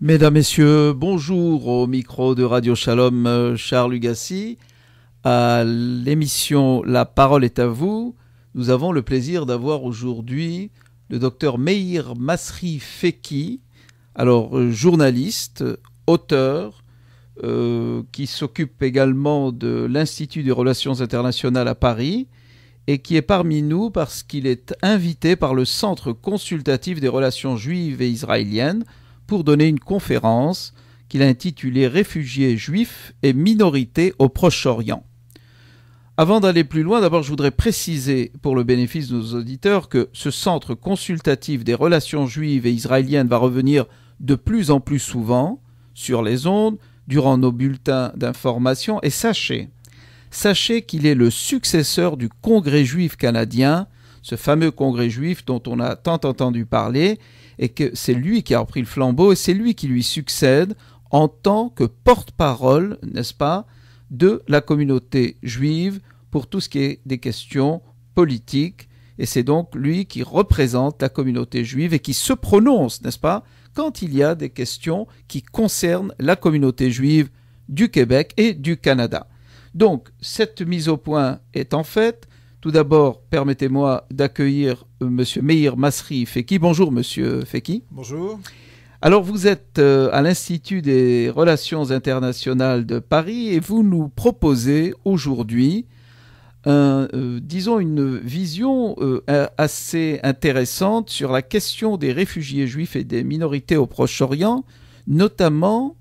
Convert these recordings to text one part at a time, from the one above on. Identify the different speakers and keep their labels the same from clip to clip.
Speaker 1: Mesdames, Messieurs, bonjour au micro de Radio Shalom euh, Charles Hugassi. À l'émission La parole est à vous, nous avons le plaisir d'avoir aujourd'hui le docteur Meir Masri Feki, alors euh, journaliste, auteur, euh, qui s'occupe également de l'Institut des relations internationales à Paris et qui est parmi nous parce qu'il est invité par le Centre consultatif des relations juives et israéliennes pour donner une conférence qu'il a intitulée Réfugiés juifs et minorités au Proche-Orient. Avant d'aller plus loin, d'abord je voudrais préciser pour le bénéfice de nos auditeurs que ce centre consultatif des relations juives et israéliennes va revenir de plus en plus souvent sur les ondes, durant nos bulletins d'information, et sachez, sachez qu'il est le successeur du Congrès juif canadien, ce fameux Congrès juif dont on a tant entendu parler, et que c'est lui qui a repris le flambeau et c'est lui qui lui succède en tant que porte-parole, n'est-ce pas, de la communauté juive pour tout ce qui est des questions politiques. Et c'est donc lui qui représente la communauté juive et qui se prononce, n'est-ce pas, quand il y a des questions qui concernent la communauté juive du Québec et du Canada. Donc, cette mise au point est en fait tout d'abord, permettez-moi d'accueillir euh, Monsieur Meir Masri Feki. Bonjour Monsieur Feki. Bonjour. Alors vous êtes euh, à l'Institut des Relations internationales de Paris et vous nous proposez aujourd'hui, euh, disons, une vision assez intéressante sur la question des réfugiés juifs et des minorités au Proche-Orient, notamment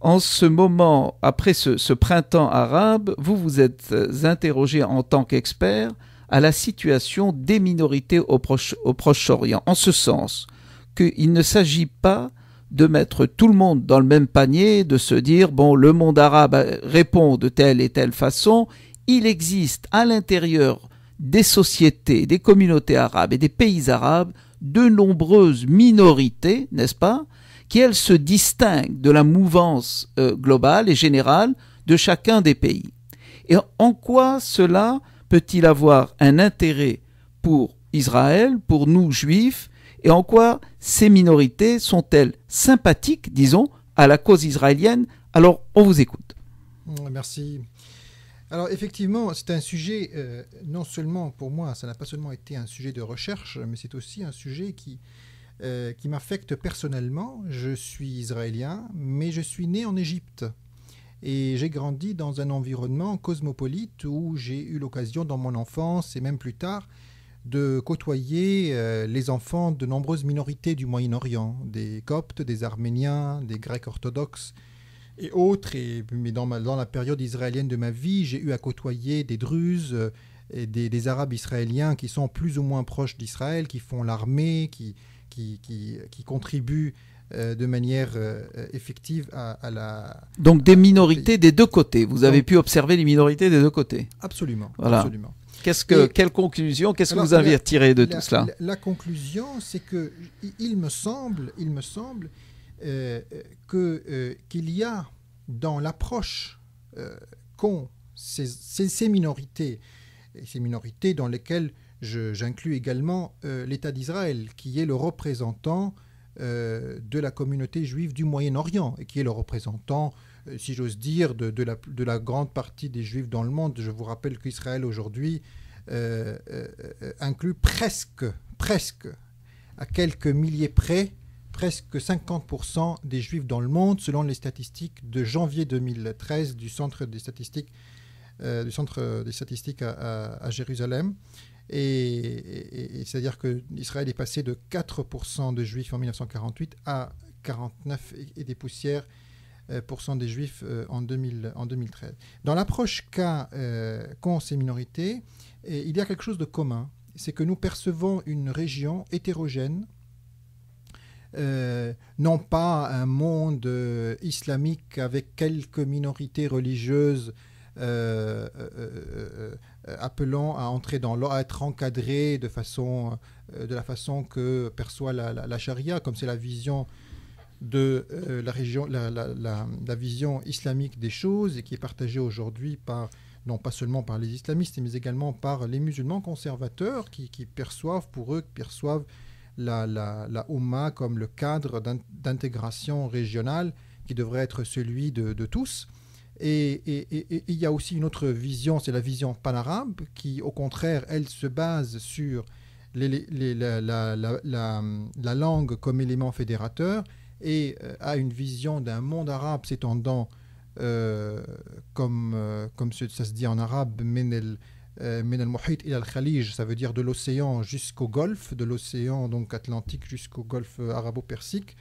Speaker 1: en ce moment, après ce, printemps arabe, vous vous êtes euh, interrogé en tant qu'expert à la situation des minorités au Proche-Orient, en ce sens qu'il ne s'agit pas de mettre tout le monde dans le même panier, de se dire, bon, le monde arabe répond de telle et telle façon, il existe à l'intérieur des sociétés, des communautés arabes et des pays arabes de nombreuses minorités, n'est-ce pas, qui, elle, se distingue de la mouvance euh, globale et générale de chacun des pays. Et en quoi cela peut-il avoir un intérêt pour Israël, pour nous juifs, et en quoi ces minorités sont-elles sympathiques, disons, à la cause israélienne Alors, on vous écoute.
Speaker 2: Mm, merci. Alors effectivement, c'est un sujet, euh, non seulement pour moi, ça n'a pas seulement été un sujet de recherche, mais c'est aussi un sujet qui, euh, qui m'affecte personnellement. Je suis israélien, mais je suis né en Égypte. Et j'ai grandi dans un environnement cosmopolite où j'ai eu l'occasion dans mon enfance et même plus tard de côtoyer euh, les enfants de nombreuses minorités du Moyen-Orient, des Coptes, des Arméniens, des Grecs orthodoxes et autres. Et, mais dans, la période israélienne de ma vie, j'ai eu à côtoyer des Druzes, euh, et des, Arabes israéliens qui sont plus ou moins proches d'Israël, qui font l'armée, qui, qui, contribuent euh, de manière euh, effective à, la.
Speaker 1: Donc des minorités des deux côtés. Vous avez pu observer les minorités des deux côtés. Absolument. que, quelle conclusion Qu'est-ce que vous avez tiré de tout cela
Speaker 2: la, conclusion, c'est que il me semble, il me semble euh, qu'il y a dans l'approche qu'ont ces, minorités, ces minorités dans lesquelles J'inclus également euh, l'État d'Israël, qui est le représentant euh, de la communauté juive du Moyen-Orient, et qui est le représentant, euh, si j'ose dire, de, la, grande partie des juifs dans le monde. Je vous rappelle qu'Israël aujourd'hui inclut presque, presque, à quelques milliers près, presque 50% des juifs dans le monde, selon les statistiques de janvier 2013 du Centre des statistiques, du centre des statistiques à Jérusalem. Et, c'est-à-dire que Israël est passé de 4% de juifs en 1948 à 49 et, des poussières euh, des juifs euh, en, 2013. Dans l'approche cas euh, qu'ont ces minorités, il y a quelque chose de commun, c'est que nous percevons une région hétérogène, euh, non pas un monde islamique avec quelques minorités religieuses euh, appelant à entrer dans l'ordre, à être encadré de, façon, euh, de la façon que perçoit la, charia, comme c'est la vision de euh, la, vision islamique des choses et qui est partagée aujourd'hui par, non pas seulement par les islamistes, mais également par les musulmans conservateurs qui, perçoivent pour eux, perçoivent la, la, comme le cadre d'intégration régionale qui devrait être celui de tous. Et il y a aussi une autre vision, c'est la vision panarabe, qui au contraire, elle se base sur la, langue comme élément fédérateur et euh, a une vision d'un monde arabe s'étendant, euh, comme, euh, ça se dit en arabe, menel menel il al-Khalij, ça veut dire de l'océan jusqu'au golfe, de l'océan donc atlantique jusqu'au golfe arabo-persique,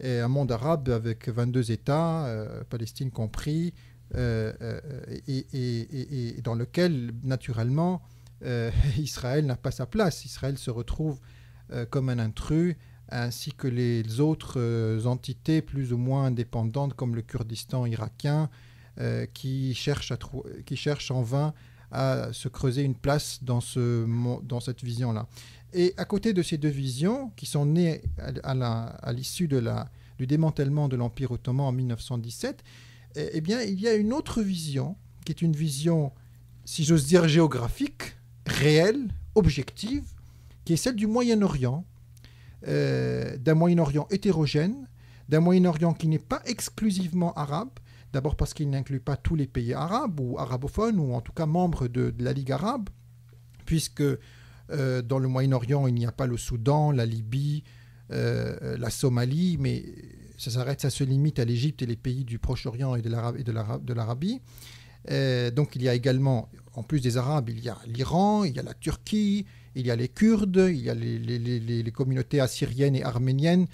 Speaker 2: et un monde arabe avec 22 États, Palestine compris, euh, euh, et, dans lequel, naturellement, euh, Israël n'a pas sa place. Israël se retrouve comme un intrus, ainsi que les autres entités plus ou moins indépendantes, comme le Kurdistan irakien, qui, cherchent à qui en vain à se creuser une place dans, ce, dans cette vision-là. Et à côté de ces deux visions, qui sont nées à l'issue du démantèlement de l'Empire ottoman en 1917, eh, eh bien, il y a une autre vision, qui est une vision, si j'ose dire, géographique, réelle, objective, qui est celle du Moyen-Orient, euh, d'un Moyen-Orient hétérogène, d'un Moyen-Orient qui n'est pas exclusivement arabe, d'abord parce qu'il n'inclut pas tous les pays arabes ou arabophones, ou en tout cas membres de, la Ligue arabe, puisque euh, dans le Moyen-Orient, il n'y a pas le Soudan, la Libye, euh, la Somalie, mais ça s'arrête, ça se limite à l'Égypte et les pays du Proche-Orient et de l'Arabie. Euh, donc il y a également, en plus des Arabes, il y a l'Iran, il y a la Turquie, il y a les Kurdes, il y a les, communautés assyriennes et arméniennes,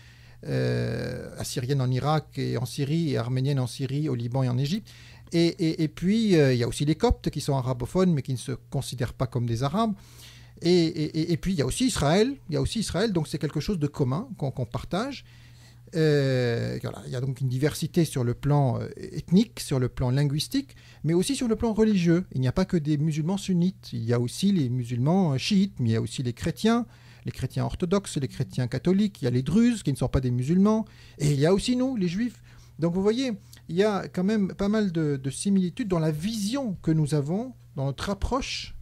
Speaker 2: euh, assyriennes en Irak et en Syrie, et arméniennes en Syrie, au Liban et en Égypte. Et, puis, euh, il y a aussi les Coptes qui sont arabophones, mais qui ne se considèrent pas comme des Arabes. Et, puis, il y a aussi Israël. Il y a aussi Israël, donc c'est quelque chose de commun qu'on partage. Euh, il y a donc une diversité sur le plan euh, ethnique, sur le plan linguistique, mais aussi sur le plan religieux. Il n'y a pas que des musulmans sunnites, il y a aussi les musulmans euh, chiites, mais il y a aussi les chrétiens, les chrétiens orthodoxes, les chrétiens catholiques, il y a les druzes qui ne sont pas des musulmans, et il y a aussi nous, les juifs. Donc vous voyez, il y a quand même pas mal de similitudes dans la vision que nous avons, dans notre approche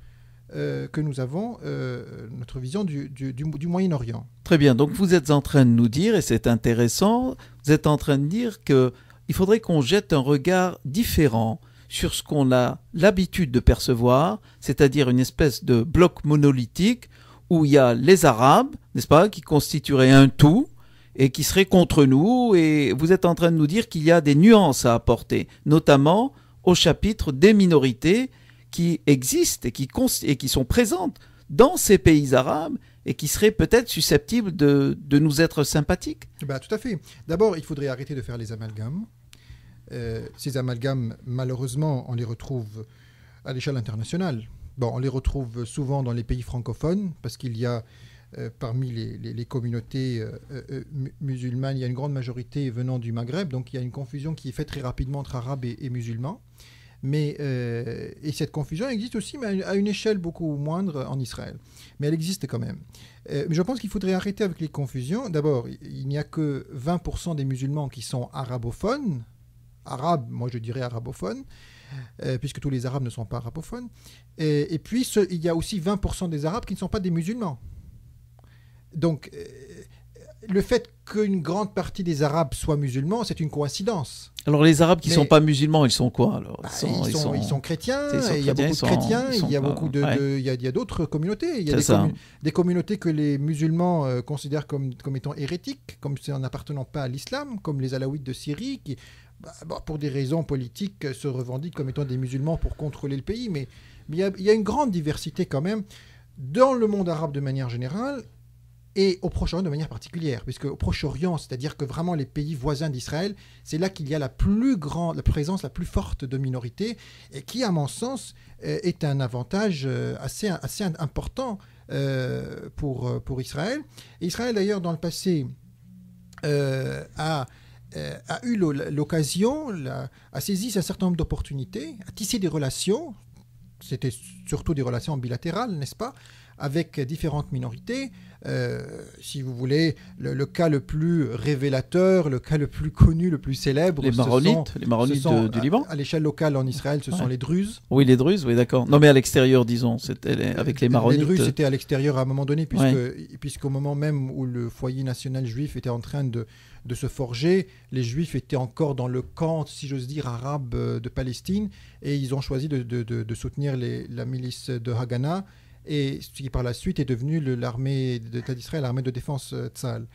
Speaker 2: euh, que nous avons euh, notre vision du, du, du, Moyen-Orient.
Speaker 1: Très bien, donc vous êtes en train de nous dire, et c'est intéressant, vous êtes en train de dire qu'il faudrait qu'on jette un regard différent sur ce qu'on a l'habitude de percevoir, c'est-à-dire une espèce de bloc monolithique où il y a les Arabes, n'est-ce pas, qui constitueraient un tout, et qui seraient contre nous. Et vous êtes en train de nous dire qu'il y a des nuances à apporter, notamment au chapitre des minorités qui existent et qui, qui sont présentes dans ces pays arabes et qui seraient peut-être susceptibles de, nous être sympathiques eh ben, Tout à fait.
Speaker 2: D'abord, il faudrait arrêter de faire les amalgames. Euh, ces amalgames, malheureusement, on les retrouve à l'échelle internationale. Bon, on les retrouve souvent dans les pays francophones parce qu'il y a euh, parmi les, communautés euh, musulmanes, il y a une grande majorité venant du Maghreb, donc il y a une confusion qui est faite très rapidement entre arabes et, et musulmans. Mais, euh, et cette confusion existe aussi, mais à une échelle beaucoup moindre en Israël. Mais elle existe quand même. Euh, mais je pense qu'il faudrait arrêter avec les confusions. D'abord, il n'y a que 20% des musulmans qui sont arabophones, arabes, moi je dirais arabophones, euh, puisque tous les arabes ne sont pas arabophones. Et, et puis, il y a aussi 20% des arabes qui ne sont pas des musulmans. Donc, le fait qu'une grande partie des Arabes soient musulmans, c'est une coïncidence.
Speaker 1: Alors les Arabes qui ne sont pas musulmans, ils sont quoi alors bah, ils, sont, chrétiens, il y a beaucoup de chrétiens,
Speaker 2: il y a d'autres communautés, il y a des, communautés que les musulmans euh, considèrent comme, étant hérétiques, comme n'appartenant pas à l'islam, comme les Alaouites de Syrie, qui bah, pour des raisons politiques se revendiquent comme étant des musulmans pour contrôler le pays, mais, il y a une grande diversité quand même dans le monde arabe de manière générale et au Proche-Orient de manière particulière, puisque au Proche-Orient, c'est-à-dire que vraiment les pays voisins d'Israël, c'est là qu'il y a la plus grande, la présence la plus forte de minorités, et qui, à mon sens, euh, est un avantage euh, assez, assez important euh, pour, pour Israël. Israël, d'ailleurs, dans le passé, a a eu l'occasion, a saisi un certain nombre d'opportunités, a tissé des relations, c'était surtout des relations bilatérales, n'est-ce pas, avec différentes minorités. Euh, si vous voulez, le, cas le plus révélateur, le cas le plus connu, le plus célèbre. Les Maronites, sont, les Maronites du Liban. À, l'échelle locale en Israël, ce sont les Druzes.
Speaker 1: Oui, les Druzes, oui, d'accord. Non, mais à l'extérieur, disons, c'était euh, avec les Maronites. Les Druzes euh, étaient à
Speaker 2: l'extérieur à un moment donné, puisque, puisqu'au moment même où le foyer national juif était en train de, de se forger, les Juifs étaient encore dans le camp, si j'ose dire, arabe de Palestine, et ils ont choisi de, de, soutenir les, la milice de Haganah et ce qui par la suite est devenu l'armée d'État d'Israël, l'armée de défense euh, Tzal.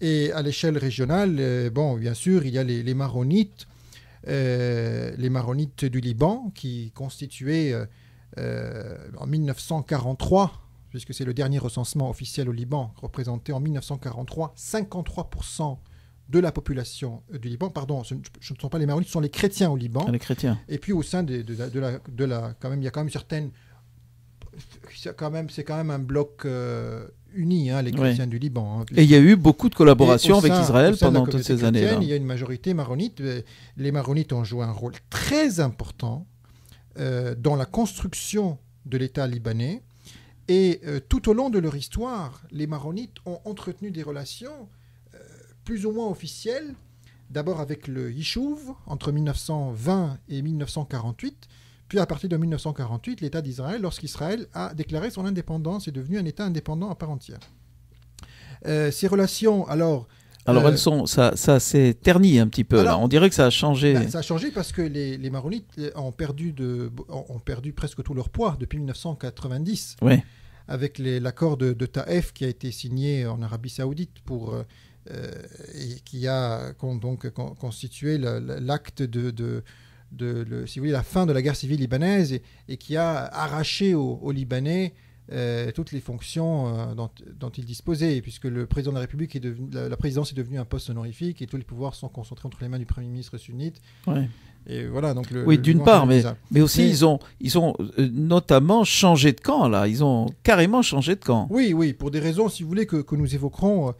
Speaker 2: Et à l'échelle régionale, euh, bon, bien sûr, il y a les, Maronites, euh, les Maronites du Liban, qui constituaient en 1943, puisque c'est le dernier recensement officiel au Liban, représenté en 1943 53% de la population du Liban, pardon, ce ne sont pas les Maronites, ce sont les chrétiens au Liban. Ah, les chrétiens. Et puis au sein de, de, la, de la, quand même, il y a quand même certaines c'est quand même, c'est quand même un bloc euh, uni, hein, les chrétiens du Liban. Hein. Et il y a eu beaucoup de collaborations avec Israël pendant toutes ces années. Il y a une majorité maronite. Les maronites ont joué un rôle très important euh, dans la construction de l'État libanais. Et euh, tout au long de leur histoire, les maronites ont entretenu des relations plus ou moins officielles, d'abord avec le Yishuv entre 1920 et 1948 puis à partir de 1948, l'État d'Israël, lorsqu'Israël a déclaré son indépendance, est devenu un État indépendant à part entière. Euh, ces relations, alors... Alors euh, elles sont,
Speaker 1: ça, ça s'est terni un petit peu. là. On dirait que ça a changé. Bah, ça
Speaker 2: a changé parce que les, maronites euh, ont perdu, de, ont perdu presque tout leur poids depuis 1990. Oui. Avec l'accord de, de Taef qui a été signé en Arabie Saoudite pour et qui a donc constitué l'acte de de le, si vous voulez, la fin de la guerre civile libanaise et, qui a arraché aux, Libanais euh, toutes les fonctions euh, dont, dont, ils disposaient, puisque le président de la République est devenu, la, présidence est devenue un poste honorifique et tous les pouvoirs sont concentrés entre les mains du premier ministre sunnite. Et voilà, donc oui, d'une part, mais, mais aussi ils ont,
Speaker 1: ils ont euh, notamment changé de camp là. Ils ont carrément changé de camp.
Speaker 2: Oui, oui, pour des raisons, si vous voulez, que, que nous évoquerons.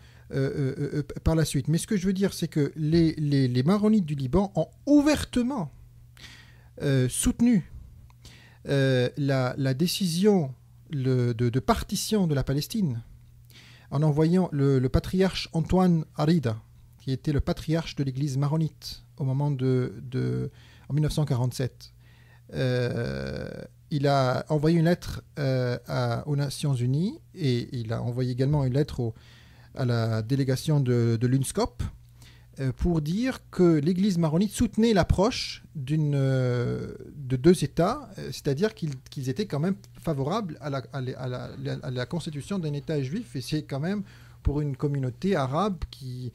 Speaker 2: par la suite. Mais ce que je veux dire, c'est que les, les, les maronites du Liban ont ouvertement euh, soutenu euh, la, décision de, partition de la Palestine en envoyant le, patriarche Antoine Arida, qui était le patriarche de l'église maronite au moment de, en 1947. Euh, il a envoyé une lettre aux Nations Unies et il a envoyé également une lettre à la délégation de l'UNSCOP euh, pour dire que l'Église maronite soutenait l'approche d'une, euh, de deux États, euh, c'est-à-dire qu'ils, étaient quand même favorables à la, constitution d'un État juif, et c'est quand même pour une communauté arabe qui,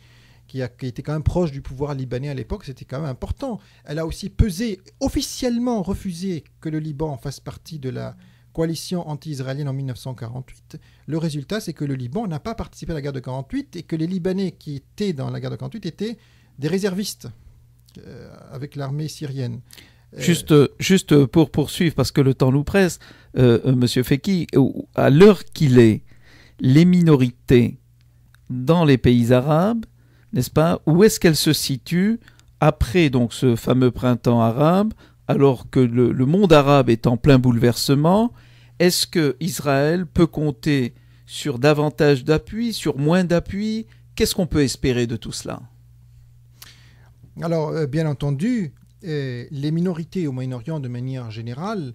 Speaker 2: qui, était quand même proche du pouvoir libanais à l'époque, c'était quand même important. Elle a aussi pesé, officiellement refusé que le Liban fasse partie de la coalition anti-israélienne en 1948. Le résultat, c'est que le Liban n'a pas participé à la guerre de 48 et que les Libanais qui étaient dans la guerre de 48 étaient des réservistes euh, avec l'armée syrienne.
Speaker 1: Euh, juste, juste pour poursuivre, parce que le temps nous presse, M. Euh, Monsieur Feki, à l'heure qu'il est, les minorités dans les pays arabes, n'est-ce pas, où est-ce qu'elles se situent après donc ce fameux printemps arabe, alors que le, monde arabe est en plein bouleversement, est-ce que Israël peut compter sur davantage d'appui, sur moins d'appui Qu'est-ce qu'on peut espérer de tout cela
Speaker 2: Alors, euh, bien entendu, euh, les minorités au Moyen-Orient, de manière générale,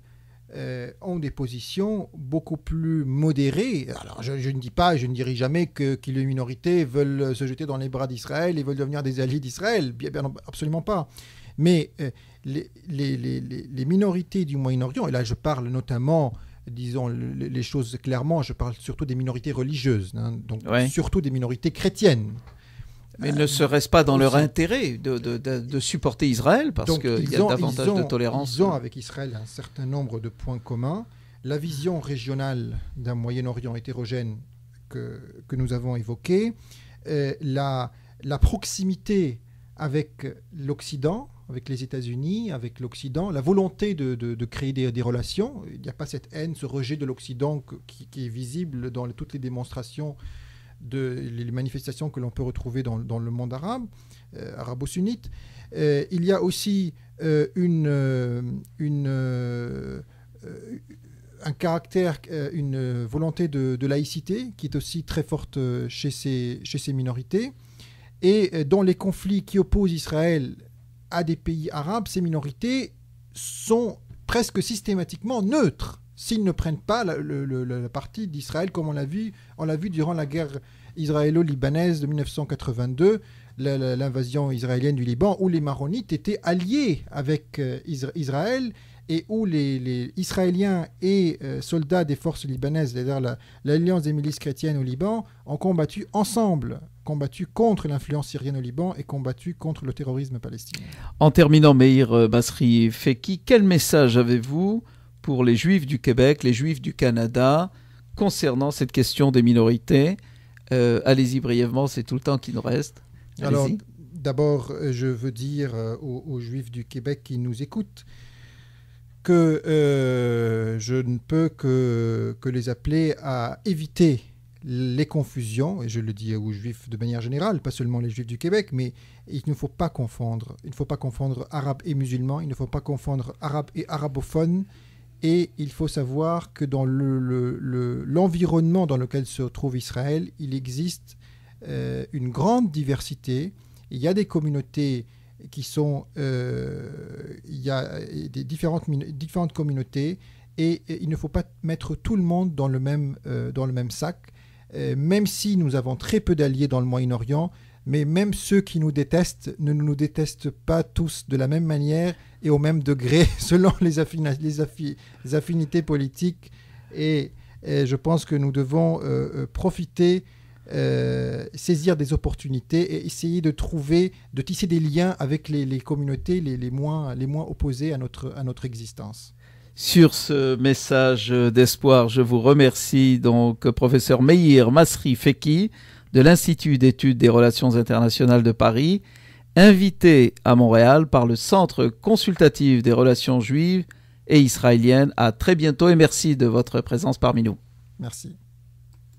Speaker 2: euh, ont des positions beaucoup plus modérées. Alors, je, ne dis pas, je ne dirai jamais que, les minorités veulent se jeter dans les bras d'Israël et veulent devenir des alliés d'Israël. Bien, absolument pas. Mais euh, les, les, les, les minorités du Moyen-Orient, et là je parle notamment disons les choses clairement, je parle surtout des minorités religieuses, hein, donc surtout des minorités chrétiennes.
Speaker 1: Mais euh, ne serait-ce pas dans leur intérêt de, de, de, supporter Israël parce qu'il y a davantage de tolérance Ils ont
Speaker 2: avec Israël un certain nombre de points communs. La vision régionale d'un Moyen-Orient hétérogène que, que, nous avons évoquée, euh, la, la proximité avec l'Occident, avec les États-Unis, avec l'Occident, la volonté de, de, créer des, relations. Il n'y a pas cette haine, ce rejet de l'Occident qui, est visible dans toutes les démonstrations, de, les manifestations que l'on peut retrouver dans, le monde arabe, euh, arabo-sunnite. Euh, il y a aussi euh, une, une un caractère, une volonté de, de, laïcité qui est aussi très forte chez ces, chez ces minorités. Et dans les conflits qui opposent Israël à des pays arabes, ces minorités sont presque systématiquement neutres s'ils ne prennent pas la, partie d'Israël comme on l'a vu, on l'a vu durant la guerre israélo-libanaise de 1982, l'invasion israélienne du Liban, où les maronites étaient alliés avec euh, Israël et où les, Israéliens et euh, soldats des forces libanaises, c'est-à-dire l'alliance des milices chrétiennes au Liban, ont combattu ensemble, combattu contre l'influence syrienne au Liban et combattu contre le terrorisme palestinien.
Speaker 1: En terminant, Meir euh, Basri Feki, quel message avez-vous pour les Juifs du Québec, les Juifs du Canada, concernant cette question des minorités euh, Allez-y brièvement, c'est tout le temps qui nous reste. Alors,
Speaker 2: d'abord, je veux dire aux, aux Juifs du Québec qui nous écoutent que euh, je ne peux que, les appeler à éviter les confusions, et je le dis aux juifs de manière générale, pas seulement les juifs du Québec, mais il ne faut pas confondre. Il ne faut pas confondre arabe et musulmans il ne faut pas confondre arabe et arabophone, et il faut savoir que dans l'environnement dans lequel se trouve Israël, il existe euh, une grande diversité. Il y a des communautés qui sont, euh, il y a euh, des différentes, différentes communautés et, il ne faut pas mettre tout le monde dans le même, euh, dans le même sac. même si nous avons très peu d'alliés dans le Moyen-Orient, mais même ceux qui nous détestent ne nous détestent pas tous de la même manière et au même degré selon les, les, affinités politiques. Et, je pense que nous devons profiter euh, saisir des opportunités et essayer de trouver, de tisser des liens avec les, communautés les, moins, les moins opposées à notre, à notre existence.
Speaker 1: Sur ce message d'espoir, je vous remercie donc professeur Meir Masri Feki de l'Institut d'études des relations internationales de Paris, invité à Montréal par le Centre consultatif des relations juives et israéliennes. À très bientôt et merci de votre présence parmi nous. Merci.